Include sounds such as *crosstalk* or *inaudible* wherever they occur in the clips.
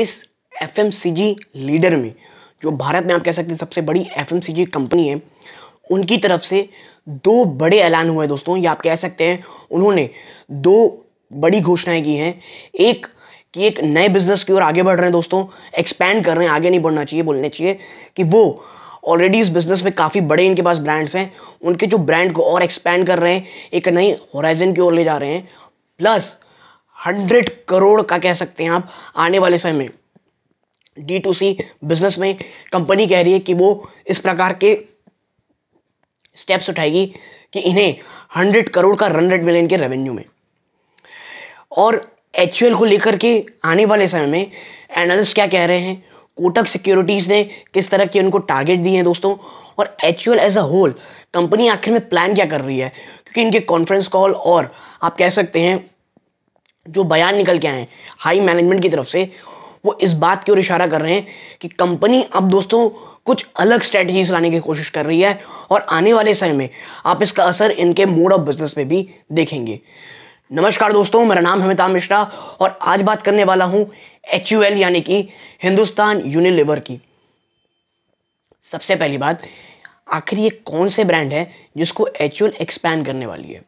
इस F leader में जो भारत में आप कह सकते हैं सबसे बड़ी एफ कंपनी है उनकी तरफ से दो बड़े ऐलान हुए दोस्तों ये आप कह सकते हैं उन्होंने दो बड़ी घोषणाएं की हैं एक कि एक नए बिजनेस की ओर आगे बढ़ रहे हैं दोस्तों एक्सपैंड कर रहे हैं आगे नहीं बढ़ना चाहिए बोलने चाहिए कि वो ऑलरेडी इस बिजनेस में काफ़ी बड़े इनके पास ब्रांड्स हैं उनके जो ब्रांड को और एक्सपैंड कर रहे हैं एक नई होराइजन की ओर ले जा रहे हैं प्लस हंड्रेड करोड़ का कह सकते हैं आप आने वाले समय में डी टू सी बिजनेस में कंपनी कह रही है कि वो इस प्रकार के स्टेप्स उठाएगी कि इन्हें हंड्रेड करोड़ का रन रेट मिले रेवेन्यू में और एच को लेकर के आने वाले समय में एनालिस्ट क्या कह रहे हैं कोटक सिक्योरिटीज़ ने किस तरह के उनको टारगेट दिए हैं दोस्तों और H as a whole company आखिर में प्लान क्या कर रही है क्योंकि इनके कॉन्फ्रेंस कॉल और आप कह सकते हैं जो बयान निकल के आए हैं हाई मैनेजमेंट की तरफ से वो इस बात की ओर इशारा कर रहे हैं कि कंपनी अब दोस्तों कुछ अलग स्ट्रेटजीज लाने की कोशिश कर रही है और आने वाले समय में आप इसका असर इनके मोड ऑफ बिजनेस पे भी देखेंगे नमस्कार दोस्तों मेरा नाम है मिश्रा और आज बात करने वाला हूं एच यानी कि हिंदुस्तान यूनिलिवर की सबसे पहली बात आखिर ये कौन से ब्रांड है जिसको एच एक्सपैंड करने वाली है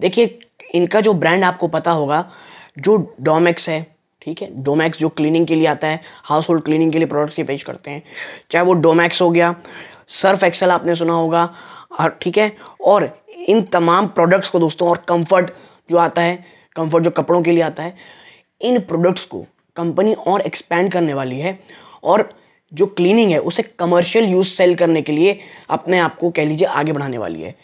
देखिए इनका जो ब्रांड आपको पता होगा जो डोमैक्स है ठीक है डोमैक्स जो क्लीनिंग के लिए आता है हाउस होल्ड क्लीनिंग के लिए प्रोडक्ट्स ये पेश करते हैं चाहे वो डोमैक्स हो गया सर्फ एक्सेल आपने सुना होगा और ठीक है और इन तमाम प्रोडक्ट्स को दोस्तों और कंफर्ट जो आता है कंफर्ट जो कपड़ों के लिए आता है इन प्रोडक्ट्स को कंपनी और एक्सपैंड करने वाली है और जो क्लीनिंग है उसे कमर्शियल यूज सेल करने के लिए अपने आप को कह लीजिए आगे बढ़ाने वाली है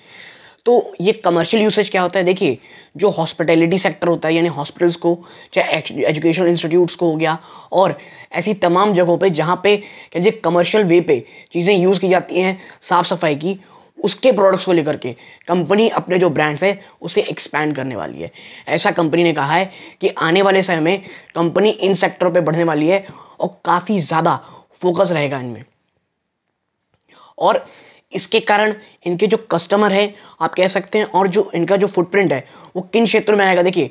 तो ये कमर्शियल यूसेज क्या होता है देखिए जो हॉस्पिटैलिटी सेक्टर होता है यानी हॉस्पिटल्स को चाहे एजुकेशनल इंस्टीट्यूट्स को हो गया और ऐसी तमाम जगहों पे जहाँ पे कह लीजिए कमर्शियल वे पे चीज़ें यूज़ की जाती हैं साफ़ सफाई की उसके प्रोडक्ट्स को लेकर के कंपनी अपने जो ब्रांड्स है उसे एक्सपैंड करने वाली है ऐसा कंपनी ने कहा है कि आने वाले समय में कंपनी इन सेक्टरों पर बढ़ने वाली है और काफ़ी ज़्यादा फोकस रहेगा इनमें और इसके कारण इनके जो कस्टमर है आप कह सकते हैं और जो इनका जो फुटप्रिंट है वो किन क्षेत्रों में आएगा देखिए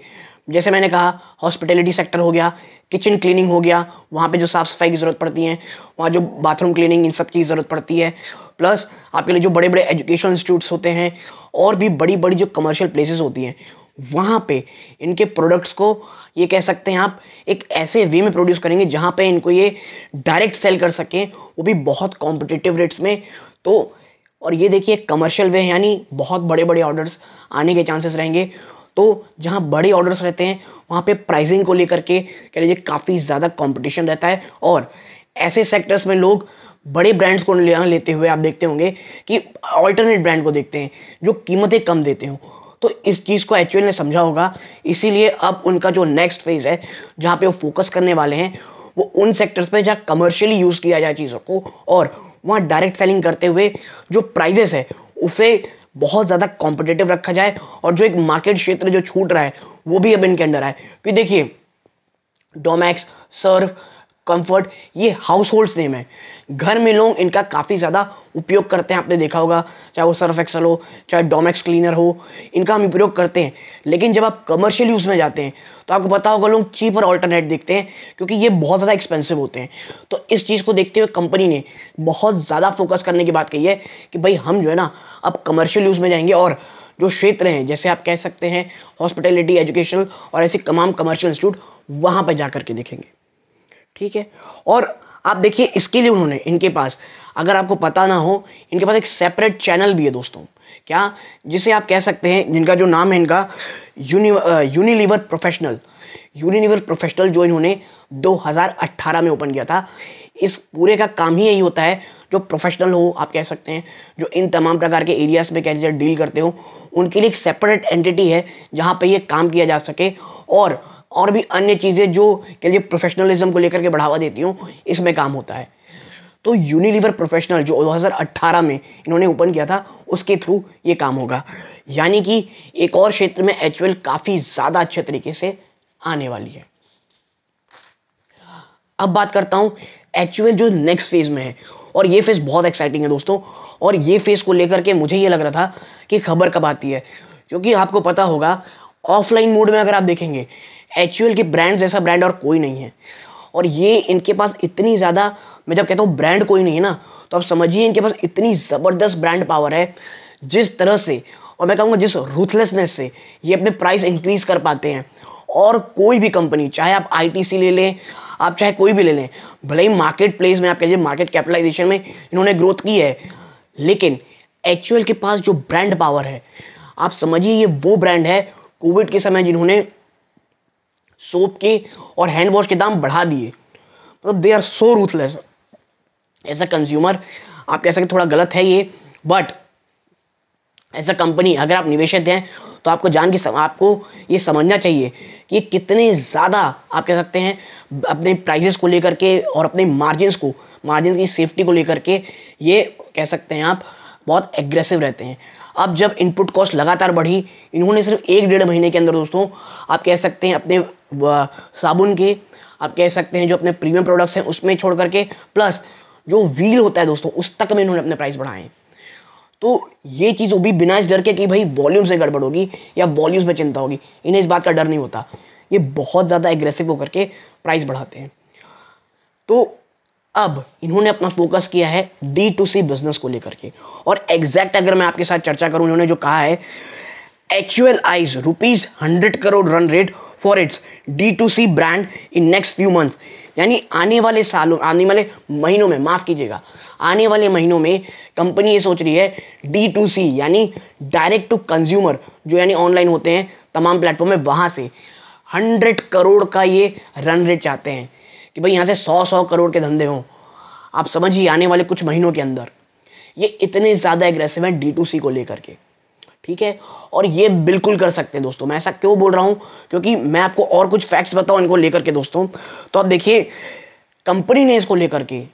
जैसे मैंने कहा हॉस्पिटैलिटी सेक्टर हो गया किचन क्लीनिंग हो गया वहाँ पे जो साफ़ सफाई की ज़रूरत पड़ती है वहाँ जो बाथरूम क्लीनिंग इन सब की ज़रूरत पड़ती है प्लस आपके लिए जो बड़े बड़े एजुकेशन इंस्टीट्यूट्स होते हैं और भी बड़ी बड़ी जो कमर्शियल प्लेसेस होती हैं वहाँ पे इनके प्रोडक्ट्स को ये कह सकते हैं आप एक ऐसे वे में प्रोड्यूस करेंगे जहाँ पे इनको ये डायरेक्ट सेल कर सकें वो भी बहुत कॉम्पिटिटिव रेट्स में तो और ये देखिए कमर्शियल वे यानी बहुत बड़े बड़े ऑर्डर्स आने के चांसेस रहेंगे तो जहाँ बड़े ऑर्डर्स रहते हैं वहाँ पे प्राइसिंग को लेकर के कह लीजिए काफ़ी ज़्यादा कंपटीशन रहता है और ऐसे सेक्टर्स में लोग बड़े ब्रांड्स को लेते हुए आप देखते होंगे कि ऑल्टरनेट ब्रांड को देखते हैं जो कीमतें कम देते हों तो इस चीज़ को एक्चुअल ने समझा होगा इसीलिए अब उनका जो नेक्स्ट फेज़ है जहाँ पे वो फोकस करने वाले हैं वो उन सेक्टर्स पे जहाँ कमर्शियली यूज़ किया जाए चीज़ों को और वहाँ डायरेक्ट सेलिंग करते हुए जो प्राइजेस है उसे बहुत ज़्यादा कॉम्पिटेटिव रखा जाए और जो एक मार्केट क्षेत्र जो छूट रहा है वो भी अब इनके अंडर आए क्योंकि देखिए डोमैक्स सर्फ कंफर्ट ये हाउस होल्ड्स नेम है घर में लोग इनका काफ़ी ज़्यादा उपयोग करते हैं आपने देखा होगा चाहे वो सर्फ एक्सल हो चाहे डोमेक्स क्लीनर हो इनका हम उपयोग करते हैं लेकिन जब आप कमर्शियल यूज़ में जाते हैं तो आपको पता होगा लोग चीपर ऑल्टरनेट देखते हैं क्योंकि ये बहुत ज़्यादा एक्सपेंसिव होते हैं तो इस चीज़ को देखते हुए कंपनी ने बहुत ज़्यादा फोकस करने की बात कही है कि भाई हम जो है ना अब कमर्शियल यूज़ में जाएंगे और जो क्षेत्र हैं जैसे आप कह सकते हैं हॉस्पिटैलिटी एजुकेशनल और ऐसे तमाम कमर्शियल इंस्टीट्यूट वहाँ पर जा के देखेंगे ठीक है और आप देखिए इसके लिए उन्होंने इनके पास अगर आपको पता ना हो इनके पास एक सेपरेट चैनल भी है दोस्तों क्या जिसे आप कह सकते हैं जिनका जो नाम है इनका uni Unilever professional Unilever professional जो इन्होंने 2018 में ओपन किया था इस पूरे का काम ही यही होता है जो प्रोफेशनल हो आप कह सकते हैं जो इन तमाम प्रकार के एरियाज में कह डील करते हो उनके लिए एक सेपरेट एंटिटी है जहाँ पर ये काम किया जा सके और और भी अन्य चीज़ें जो के लिए प्रोफेशनलिज्म को लेकर के बढ़ावा देती हूँ इसमें काम होता है तो यूनिलीवर प्रोफेशनल जो 2018 में इन्होंने ओपन किया था उसके थ्रू ये काम होगा यानी कि एक और क्षेत्र में एच काफ़ी ज़्यादा अच्छे तरीके से आने वाली है अब बात करता हूँ एच जो नेक्स्ट फेज में है और ये फेज़ बहुत एक्साइटिंग है दोस्तों और ये फेज़ को लेकर के मुझे ये लग रहा था कि खबर कब आती है क्योंकि आपको पता होगा ऑफलाइन मोड में अगर आप देखेंगे एच के ब्रांड जैसा ब्रांड और कोई नहीं है और ये इनके पास इतनी ज़्यादा मैं जब कहता हूँ ब्रांड कोई नहीं है ना तो आप समझिए इनके पास इतनी ज़बरदस्त ब्रांड पावर है जिस तरह से और मैं कहूँगा जिस रूथलेसनेस से ये अपने प्राइस इंक्रीज़ कर पाते हैं और कोई भी कंपनी चाहे आप सी ले लें आप चाहे कोई भी ले लें भले ही मार्केट प्लेस में आप कह लीजिए मार्केट कैपिटलाइजेशन में इन्होंने ग्रोथ की है लेकिन एक्चुअल के पास जो ब्रांड पावर है आप समझिए ये वो ब्रांड है कोविड के समय जिन्होंने सोप के और हैंड वॉश के दाम बढ़ा दिए मतलब they are so ruthless as a consumer आप कह सकते थोड़ा गलत है ये बट एज अ कंपनी अगर आप निवेशक हैं तो आपको जान के सम, आपको ये समझना चाहिए कि कितने ज़्यादा आप कह सकते हैं अपने प्राइजेस को लेकर के और अपने मार्जिनस को मार्जिन की सेफ्टी को लेकर के ये कह सकते हैं आप बहुत एग्रेसिव रहते हैं अब जब इनपुट कॉस्ट लगातार बढ़ी इन्होंने सिर्फ एक डेढ़ महीने के अंदर दोस्तों आप कह सकते हैं अपने साबुन के आप कह सकते हैं जो अपने प्रीमियम प्रोडक्ट्स हैं उसमें छोड़ करके प्लस जो व्हील होता है दोस्तों उस तक में इन्होंने अपने प्राइस बढ़ाए तो ये चीज़ वो भी बिना इस डर के कि भाई वॉल्यूम से गड़बड़ होगी या वॉल्यूम में चिंता होगी इन्हें इस बात का डर नहीं होता ये बहुत ज़्यादा एग्रेसिव होकर के प्राइस बढ़ाते हैं तो अब इन्होंने अपना फोकस किया है डी टू सी बिजनेस को लेकर के और एग्जैक्ट अगर मैं आपके साथ चर्चा करूं इन्होंने जो कहा है actually eyes rupees hundred crore run rate for its D to C brand in next few months यानी आने वाले सालों आने वाले महीनों में माफ़ कीजिएगा आने वाले महीनों में कंपनी ये सोच रही है डी टू सी यानी डायरेक्ट टू कंज्यूमर जो यानी ऑनलाइन होते हैं तमाम प्लेटफॉर्म में वहाँ से हंड्रेड करोड़ का ये रन रेट चाहते हैं कि भाई यहाँ से सौ सौ करोड़ के धंधे हों आप समझिए आने वाले कुछ महीनों के अंदर ये इतने ज़्यादा एग्रेसिव हैं डी टू सी को लेकर के ठीक है और ये बिल्कुल कर सकते हैं दोस्तों मैं ऐसा क्यों बोल रहा हूँ क्योंकि मैं आपको और कुछ फैक्ट्स बताऊँ इनको लेकर के दोस्तों तो आप देखिए कंपनी ने इसको लेकर के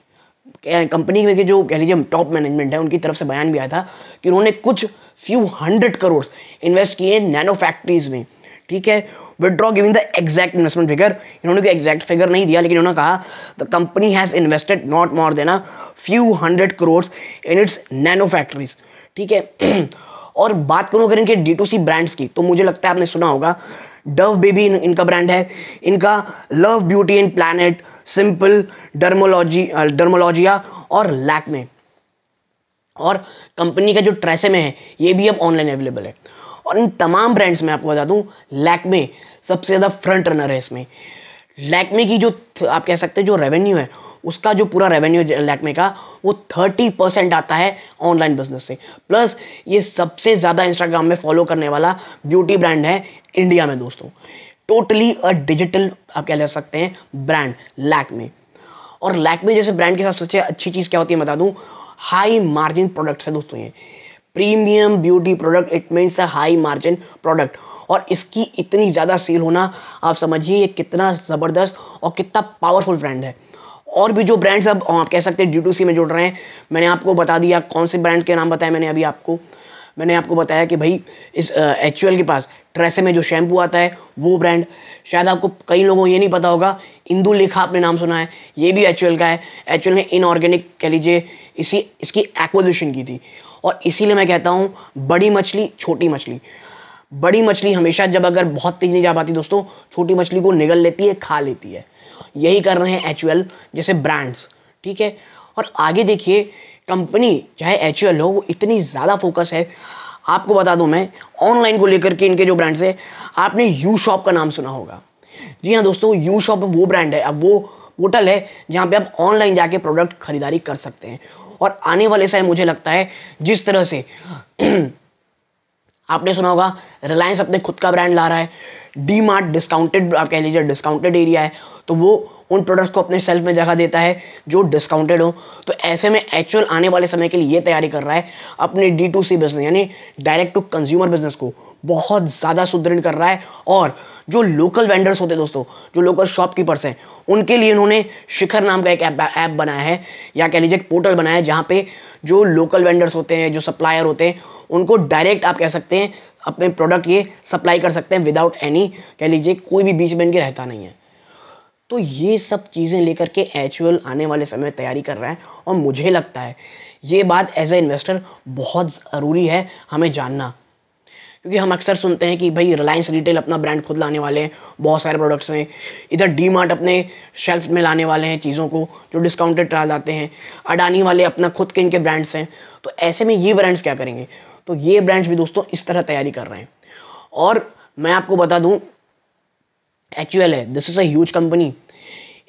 कंपनी में के जो कह लीजिए टॉप मैनेजमेंट है उनकी तरफ से बयान भी आया था कि उन्होंने कुछ फ्यू हंड्रेड करोड़ इन्वेस्ट किए नैनो फैक्ट्रीज में ठीक है without giving the exact investment figure इन्होंने कोई एग्जैक्ट फिगर नहीं दिया लेकिन उन्होंने कहा the company has invested not more than a few hundred crore in its nano factories ठीक है *clears throat* और बात करूं अगर इनके डी टू सी ब्रांड्स की तो मुझे लगता है आपने सुना होगा डव बेबी इन, इनका ब्रांड है इनका love beauty and planet simple dermology Dermalogica और लैकमे और कंपनी का जो ट्रेसे में है ये भी अब ऑनलाइन अवेलेबल है और इन तमाम ब्रांड्स में आपको बता दूं लैकमे सबसे ज़्यादा फ्रंट रनर है इसमें लैकमे की जो आप कह सकते हैं जो रेवेन्यू है उसका जो पूरा रेवेन्यू लैकमे का वो थर्टी परसेंट आता है ऑनलाइन बिजनेस से प्लस ये सबसे ज़्यादा इंस्टाग्राम में फॉलो करने वाला ब्यूटी ब्रांड है इंडिया में दोस्तों टोटली अ डिजिटल आप क्या ले सकते हैं ब्रांड लैकमे और लैकमे जैसे ब्रांड के साथ सबसे अच्छी चीज़ क्या होती है बता दूँ हाई मार्जिन प्रोडक्ट्स है दोस्तों ये premium beauty product it means a high margin product और इसकी इतनी ज़्यादा सेल होना आप समझिए ये कितना ज़बरदस्त और कितना पावरफुल ब्रांड है और भी जो ब्रांड्स अब हाँ, आप कह सकते हैं डी में जुड़ रहे हैं मैंने आपको बता दिया कौन से ब्रांड के नाम बताया मैंने अभी आपको मैंने आपको बताया कि भाई इस एच के पास ट्रेसे में जो शैम्पू आता है वो ब्रांड शायद आपको कई लोगों को ये नहीं पता होगा इंदू लेखा आपने नाम सुना है ये भी एच का है एच ने इनऑर्गेनिक कह लीजिए इसी इसकी एक्विजिशन की थी और इसीलिए मैं कहता हूँ बड़ी मछली छोटी मछली बड़ी मछली हमेशा जब अगर बहुत तेज नहीं जा पाती दोस्तों छोटी मछली को निगल लेती है खा लेती है यही कर रहे हैं एच जैसे ब्रांड्स ठीक है और आगे देखिए कंपनी चाहे एच हो वो इतनी ज़्यादा फोकस है आपको बता दूं मैं ऑनलाइन को लेकर के इनके जो ब्रांड्स है आपने यू शॉप का नाम सुना होगा जी हाँ दोस्तों यू शॉप वो ब्रांड है अब वो पोर्टल है जहाँ पे आप ऑनलाइन जाके प्रोडक्ट खरीदारी कर सकते हैं और आने वाले समय मुझे लगता है जिस तरह से *clears throat* आपने सुना होगा रिलायंस अपने खुद का ब्रांड ला रहा है डी मार्ट डिस्काउंटेड आप कह लीजिए डिस्काउंटेड एरिया है तो वो उन प्रोडक्ट्स को अपने सेल्फ में जगह देता है जो डिस्काउंटेड हो तो ऐसे में एक्चुअल आने वाले समय के लिए ये तैयारी कर रहा है अपने डी टू सी बिजनेस यानी डायरेक्ट टू कंज्यूमर बिजनेस को बहुत ज़्यादा सुदृढ़ कर रहा है और जो लोकल वेंडर्स होते हैं दोस्तों जो लोकल शॉपकीपर्स हैं उनके लिए इन्होंने शिखर नाम का एक ऐप ऐप बनाया है या कह लीजिए एक पोर्टल बनाया है जहाँ पे जो लोकल वेंडर्स होते हैं जो सप्लायर होते हैं उनको डायरेक्ट आप कह सकते हैं अपने प्रोडक्ट ये सप्लाई कर सकते हैं विदाउट एनी कह लीजिए कोई भी बीच में इनके रहता नहीं है तो ये सब चीज़ें लेकर के एचुअल आने वाले समय में तैयारी कर रहा है और मुझे लगता है ये बात एज ए इन्वेस्टर बहुत ज़रूरी है हमें जानना क्योंकि हम अक्सर सुनते हैं कि भाई रिलायंस रिटेल अपना ब्रांड खुद लाने वाले हैं बहुत सारे प्रोडक्ट्स में इधर डी मार्ट अपने शेल्फ में लाने वाले हैं चीज़ों को जो डिस्काउंटेड ट्रायल आते हैं अडानी वाले अपना खुद के इनके ब्रांड्स हैं तो ऐसे में ये ब्रांड्स क्या करेंगे तो ये ब्रांड्स भी दोस्तों इस तरह तैयारी कर रहे हैं और मैं आपको बता दूं एच है this is a huge company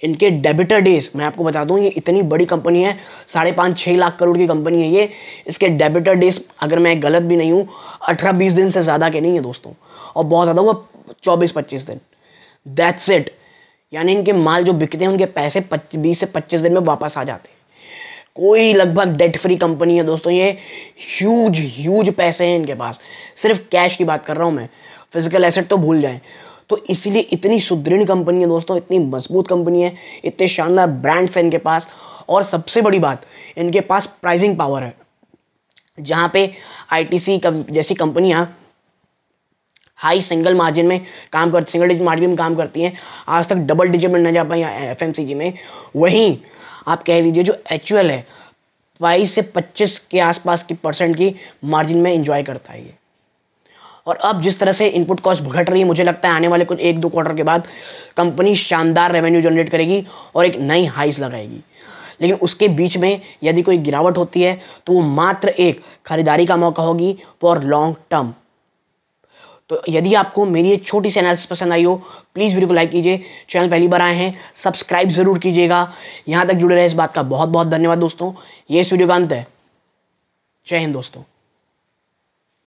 इनके डेबिटर डेज मैं आपको बता दूं ये इतनी बड़ी कंपनी है साढ़े पाँच छः लाख करोड़ की कंपनी है ये इसके डेबिटर डेज अगर मैं गलत भी नहीं हूँ अठारह बीस दिन से ज़्यादा के नहीं है दोस्तों और बहुत ज़्यादा हुआ चौबीस पच्चीस दिन दैट्स इट यानी इनके माल जो बिकते हैं उनके पैसे बीस से पच्चीस दिन में वापस आ जाते हैं कोई लगभग डेट फ्री कंपनी है दोस्तों ये ह्यूज ह्यूज पैसे हैं इनके पास सिर्फ कैश की बात कर रहा हूँ मैं फिजिकल एसेट तो भूल जाए तो इसीलिए इतनी सुदृढ़ कंपनी है दोस्तों इतनी मजबूत कंपनी है इतने शानदार ब्रांड्स हैं इनके पास और सबसे बड़ी बात इनके पास प्राइजिंग पावर है जहाँ पे आईटीसी कम, जैसी कंपनियाँ हाई सिंगल मार्जिन में काम करती सिंगल डिजिट मार्जिन में काम करती हैं आज तक डबल डिजिट में न जा पाई एफ में वहीं आप कह लीजिए जो एच है बाईस से पच्चीस के आसपास की परसेंट की मार्जिन में इंजॉय करता है ये और अब जिस तरह से इनपुट कॉस्ट घट रही है मुझे लगता है आने वाले कुछ एक दो क्वार्टर के बाद कंपनी शानदार रेवेन्यू जनरेट करेगी और एक नई हाइस लगाएगी लेकिन उसके बीच में यदि कोई गिरावट होती है तो वो मात्र एक खरीदारी का मौका होगी फॉर लॉन्ग टर्म तो यदि आपको मेरी ये छोटी सी एनालिसिस पसंद आई हो प्लीज़ वीडियो को लाइक कीजिए चैनल पहली बार आए हैं सब्सक्राइब ज़रूर कीजिएगा यहाँ तक जुड़े रहे इस बात का बहुत बहुत धन्यवाद दोस्तों ये इस वीडियो का अंत है जय हिंद दोस्तों